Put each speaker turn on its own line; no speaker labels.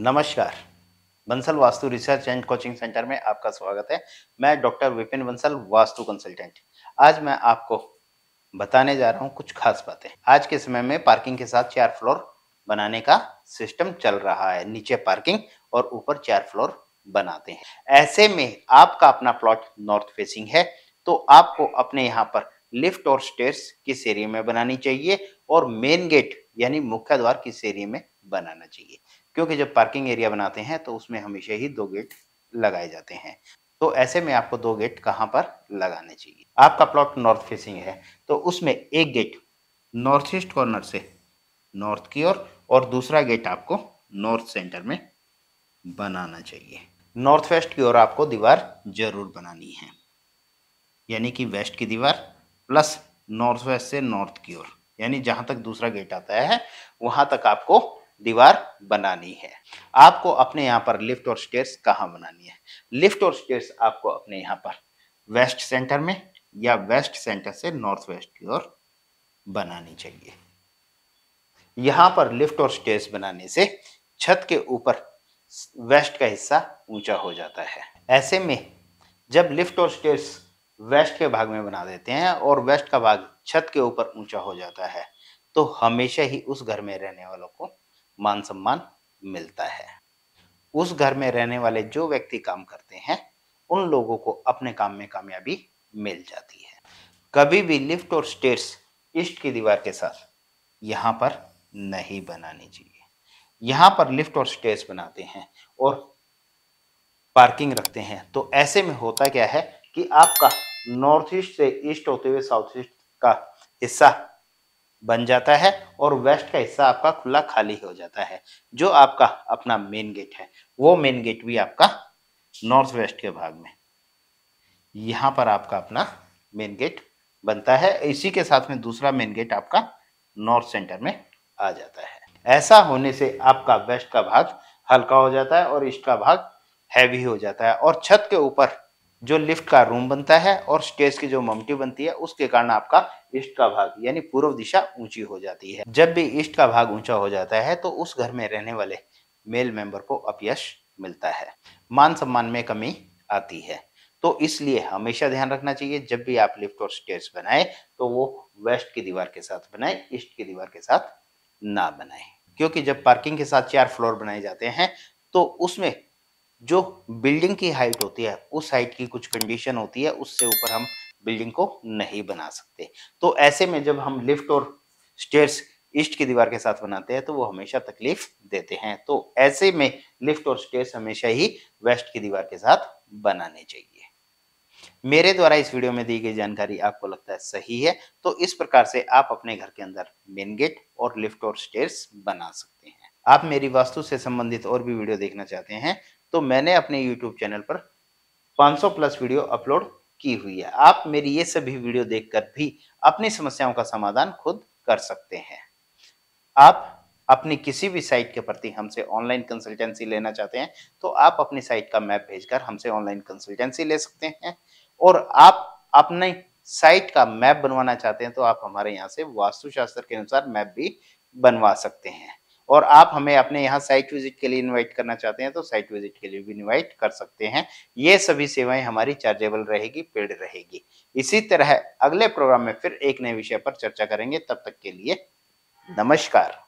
नमस्कार Bansal Vastu research and coaching centre में आपका स्वागत है मैं डॉक्टर विपिन बंसल वास्तु कंसल्टेंट आज मैं आपको बताने जा रहा हूँ कुछ खास बातें आज के समय में पार्किंग के साथ चार फ्लोर बनाने का सिस्टम चल रहा है नीचे पार्किंग और ऊपर चार फ्लोर बनाते हैं ऐसे में आपका अपना प्लॉट नॉर्थ फेसिंग है तो आपको अपने यहाँ पर लिफ्ट और स्टेयर्स किस एरिए में बनानी चाहिए और मेन गेट यानी मुख्य द्वार किस एरिए में बनाना चाहिए क्योंकि जब पार्किंग एरिया बनाते हैं तो उसमें हमेशा ही दो गेट लगाए जाते हैं तो ऐसे में आपको दो गेट कहाँ पर लगाने चाहिए आपका प्लॉट नॉर्थ फेसिंग है तो उसमें एक गेट नॉर्थ ईस्ट कॉर्नर से नॉर्थ की ओर और, और दूसरा गेट आपको नॉर्थ सेंटर में बनाना चाहिए नॉर्थ वेस्ट की ओर आपको दीवार जरूर बनानी है यानी कि वेस्ट की दीवार प्लस नॉर्थ वेस्ट से नॉर्थ की ओर यानी जहाँ तक दूसरा गेट आता है वहाँ तक आपको दीवार बनानी है आपको अपने यहाँ पर लिफ्ट और स्टेयर्स कहाँ बनानी है लिफ्ट और स्टेयर्स आपको अपने यहाँ पर वेस्ट सेंटर में या वेस्ट सेंटर से नॉर्थ वेस्ट की ओर बनानी चाहिए यहाँ पर लिफ्ट और स्टेयर्स बनाने से छत के ऊपर वेस्ट का हिस्सा ऊंचा हो जाता है ऐसे में जब लिफ्ट और स्टेयर्स वेस्ट के भाग में बना देते हैं और वेस्ट का भाग छत के ऊपर ऊंचा हो जाता है तो हमेशा ही उस घर में रहने वालों को मान सम्मान मिलता है उस घर में रहने वाले जो व्यक्ति काम करते हैं उन लोगों को अपने काम में कामयाबी मिल जाती है कभी भी लिफ्ट और स्टेयर्स इष्ट की दीवार के साथ यहाँ पर नहीं बनानी चाहिए यहाँ पर लिफ्ट और स्टेज बनाते हैं और पार्किंग रखते हैं तो ऐसे में होता क्या है कि आपका नॉर्थ ईस्ट से ईस्ट होते हुए साउथ ईस्ट का हिस्सा बन जाता है और वेस्ट का हिस्सा आपका खुला खाली हो जाता है जो आपका अपना मेन गेट है वो मेन गेट भी आपका नॉर्थ वेस्ट के भाग में यहाँ पर आपका अपना मेन गेट बनता है इसी के साथ में दूसरा मेन गेट आपका नॉर्थ सेंटर में आ जाता है ऐसा होने से आपका वेस्ट का भाग हल्का हो जाता है और ईस्ट का भाग हैवी हो जाता है और छत के ऊपर जो लिफ्ट का रूम बनता है और स्टेज की जो ममटी बनती है उसके कारण आपका ईस्ट का भाग यानी पूर्व दिशा ऊंची हो जाती है जब भी ईस्ट का भाग ऊंचा हो जाता है तो उस घर में रहने वाले मेल मेंबर को अपयश मिलता है मान सम्मान में कमी आती है तो इसलिए हमेशा ध्यान रखना चाहिए जब भी आप लिफ्ट और स्टेज बनाए तो वो वेस्ट की दीवार के साथ बनाए ईस्ट की दीवार के साथ ना बनाए क्योंकि जब पार्किंग के साथ चार फ्लोर बनाए जाते हैं तो उसमें जो बिल्डिंग की हाइट होती है उस हाइट की कुछ कंडीशन होती है उससे ऊपर हम बिल्डिंग को नहीं बना सकते तो ऐसे में जब हम लिफ्ट और स्टेयर्स ईस्ट की दीवार के साथ बनाते हैं तो वो हमेशा तकलीफ देते हैं तो ऐसे में लिफ्ट और स्टेयर्स हमेशा ही वेस्ट की दीवार के साथ बनाने चाहिए मेरे द्वारा इस वीडियो में दी गई जानकारी आपको लगता है सही है तो इस प्रकार से आप अपने घर के अंदर मेन गेट और लिफ्ट और स्टेयर्स बना सकते हैं आप मेरी वास्तु से संबंधित और भी वीडियो देखना चाहते हैं तो मैंने अपने यूट्यूब चैनल पर 500 प्लस वीडियो अपलोड की हुई है आप मेरी ये सभी वीडियो देखकर भी अपनी समस्याओं का समाधान खुद कर सकते हैं आप अपनी किसी भी साइट के प्रति हमसे ऑनलाइन कंसल्टेंसी लेना चाहते हैं तो आप अपनी साइट का मैप भेजकर हमसे ऑनलाइन कंसल्टेंसी ले सकते हैं और आप अपने साइट का मैप बनवाना चाहते हैं तो आप हमारे यहाँ से वास्तुशास्त्र के अनुसार मैप भी बनवा सकते हैं और आप हमें अपने यहाँ साइट विजिट के लिए इन्वाइट करना चाहते हैं तो साइट विजिट के लिए भी इन्वाइट कर सकते हैं ये सभी सेवाएं हमारी चार्जेबल रहेगी पेड रहेगी इसी तरह अगले प्रोग्राम में फिर एक नए विषय पर चर्चा करेंगे तब तक के लिए नमस्कार